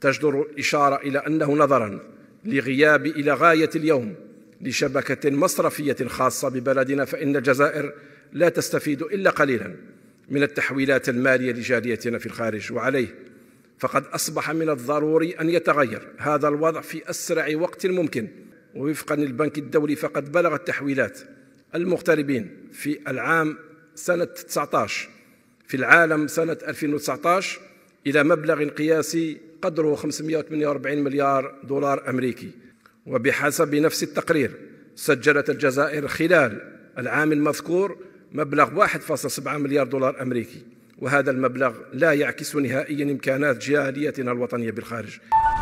تجدر الإشارة إلى أنه نظرا لغياب إلى غاية اليوم لشبكة مصرفية خاصة ببلدنا فإن الجزائر لا تستفيد إلا قليلا من التحويلات المالية لجاليتنا في الخارج وعليه فقد أصبح من الضروري أن يتغير هذا الوضع في أسرع وقت ممكن ووفقا للبنك الدولي فقد بلغت تحويلات المغتربين في العام سنة 19 في العالم سنة 2019 إلى مبلغ قياسي قدره 548 مليار دولار أمريكي وبحسب نفس التقرير سجلت الجزائر خلال العام المذكور مبلغ 1.7 مليار دولار أمريكي وهذا المبلغ لا يعكس نهائيا إمكانات جاليتنا الوطنية بالخارج